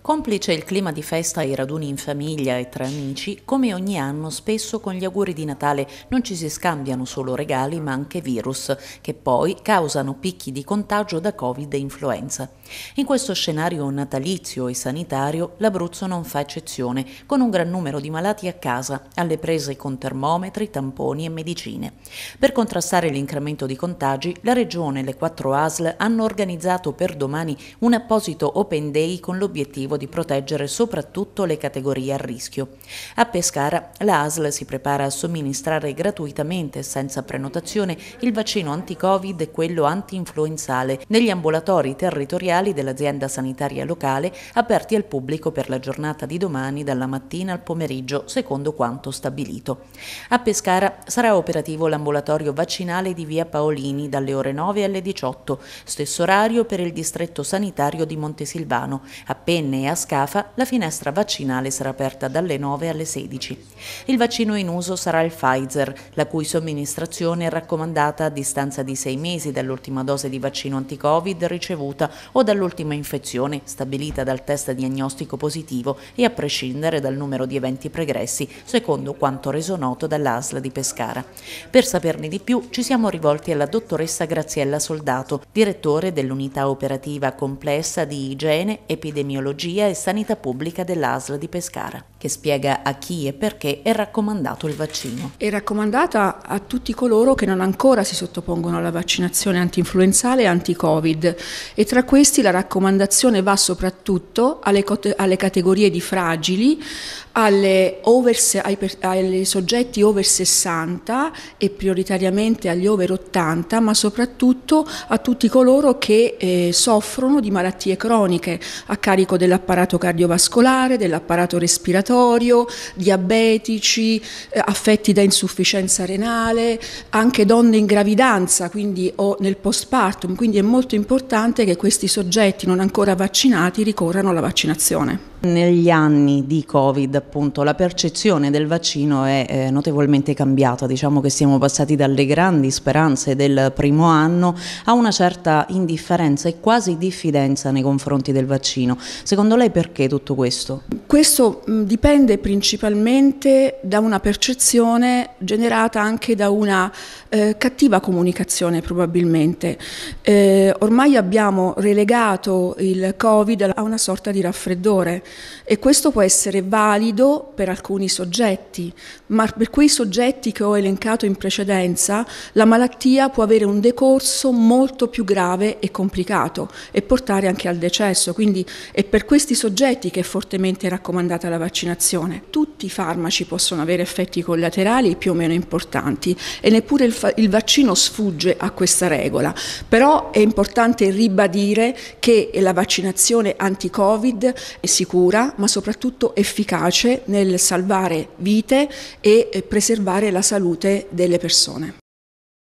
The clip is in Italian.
Complice il clima di festa e i raduni in famiglia e tra amici, come ogni anno spesso con gli auguri di Natale non ci si scambiano solo regali ma anche virus, che poi causano picchi di contagio da Covid e influenza. In questo scenario natalizio e sanitario l'Abruzzo non fa eccezione, con un gran numero di malati a casa, alle prese con termometri, tamponi e medicine. Per contrastare l'incremento di contagi, la Regione e le quattro ASL hanno organizzato per domani un apposito Open Day con l'obiettivo l'obiettivo di proteggere soprattutto le categorie a rischio. A Pescara la ASL si prepara a somministrare gratuitamente, senza prenotazione, il vaccino anti-Covid e quello anti-influenzale negli ambulatori territoriali dell'azienda sanitaria locale aperti al pubblico per la giornata di domani dalla mattina al pomeriggio, secondo quanto stabilito. A Pescara sarà operativo l'ambulatorio vaccinale di via Paolini dalle ore 9 alle 18, stesso orario per il distretto sanitario di Montesilvano, appena e a Scafa la finestra vaccinale sarà aperta dalle 9 alle 16. Il vaccino in uso sarà il Pfizer, la cui somministrazione è raccomandata a distanza di 6 mesi dall'ultima dose di vaccino anti-Covid ricevuta o dall'ultima infezione stabilita dal test diagnostico positivo e a prescindere dal numero di eventi pregressi, secondo quanto reso noto dall'ASL di Pescara. Per saperne di più ci siamo rivolti alla dottoressa Graziella Soldato, direttore dell'unità operativa complessa di igiene, epidemiologia epidemiologia e sanità pubblica dell'ASL di Pescara che spiega a chi e perché è raccomandato il vaccino. È raccomandata a tutti coloro che non ancora si sottopongono alla vaccinazione anti-influenzale e anti-Covid e tra questi la raccomandazione va soprattutto alle, alle categorie di fragili, alle over, ai, ai soggetti over 60 e prioritariamente agli over 80, ma soprattutto a tutti coloro che eh, soffrono di malattie croniche a carico dell'apparato cardiovascolare, dell'apparato respiratorio respiratorio, diabetici, eh, affetti da insufficienza renale, anche donne in gravidanza quindi, o nel postpartum, quindi è molto importante che questi soggetti non ancora vaccinati ricorrano alla vaccinazione. Negli anni di Covid appunto la percezione del vaccino è eh, notevolmente cambiata, diciamo che siamo passati dalle grandi speranze del primo anno a una certa indifferenza e quasi diffidenza nei confronti del vaccino. Secondo lei perché tutto questo? Questo mh, mm, dipende principalmente da una percezione generata anche da una eh, cattiva comunicazione probabilmente. Eh, ormai abbiamo relegato il Covid a una sorta di raffreddore e questo può essere valido per alcuni soggetti, ma per quei soggetti che ho elencato in precedenza la malattia può avere un decorso molto più grave e complicato e portare anche al decesso, quindi è per questi soggetti che è fortemente raccomandata la vaccinazione. Tutti i farmaci possono avere effetti collaterali più o meno importanti e neppure il, fa- il vaccino sfugge a questa regola, però è importante ribadire che la vaccinazione anti-Covid è sicura sicura ma soprattutto efficace nel salvare vite e eh, preservare la salute delle persone.